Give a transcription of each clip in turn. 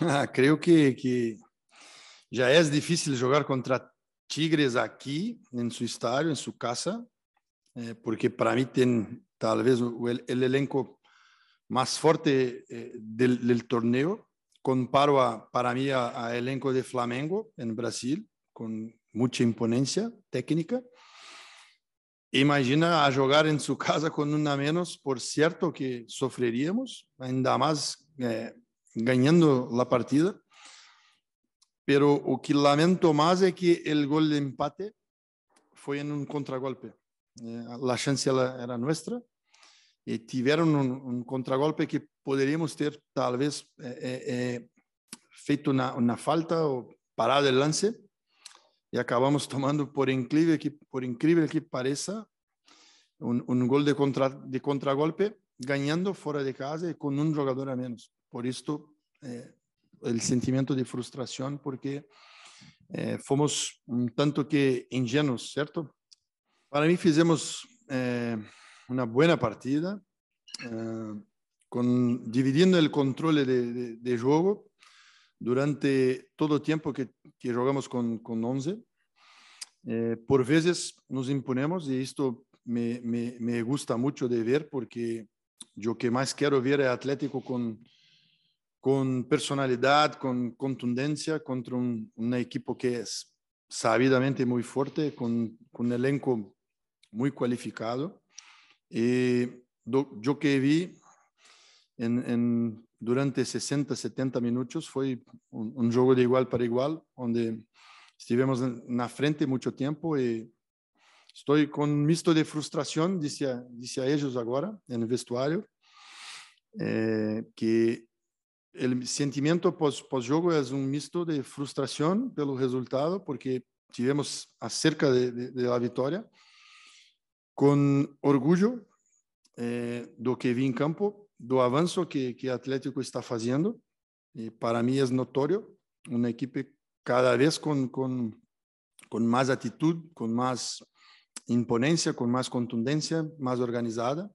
Ah, creio que, que já é difícil jogar contra Tigres aqui, em seu estádio, em sua casa, eh, porque para mim tem talvez o, elenco mais forte do, eh, do torneio. Comparo a, para mim a, a elenco de Flamengo, em Brasil, com muita imponência técnica. Imagina a jogar em sua casa com um a menos, por certo que sofreríamos, ainda mais eh, ganando la partida. Pero lo que lamento más es que el gol de empate fue en un contragolpe. Eh, la chance era nuestra y tuvieron un, contragolpe que podríamos haber tal vez eh, eh, eh feito una, falta o parado el lance y acabamos tomando por increíble que, por increíble que parezca un, gol de, contra, de contragolpe ganando fuera de casa y con un jugador a menos. Por esto, eh, el sentimiento de frustración, porque eh, fomos un tanto que ingenuos, ¿cierto? Para mí, hicimos eh, una buena partida, eh, con, dividiendo el control de, juego durante todo el tiempo que, jugamos con, con 11. por veces nos imponemos y esto me, gusta mucho de ver porque yo que más quiero ver es Atlético con, con personalidad, con contundencia contra un, equipo que es sabidamente muy fuerte, con, un elenco muy cualificado. Y eh, yo que vi en, durante 60, 70 minutos fue un, juego de igual para igual, donde estuvimos en, la frente mucho tiempo y estoy con un misto de frustración, dice a, dice a ellos ahora en el vestuario, eh, que el sentimiento post-juego es un mixto de frustración pelo resultado, porque tivemos acerca de, la victoria. Con orgullo eh, do que vi en campo, do avance que que Atlético está haciendo. para mí es notorio, una equipe cada vez con más actitud, con más imponencia, con más contundencia, más organizada.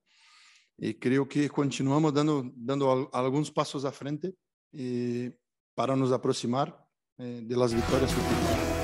e creio que continuamos dando, dando alguns passos à frente e para nos aproximar eh, de las futuras.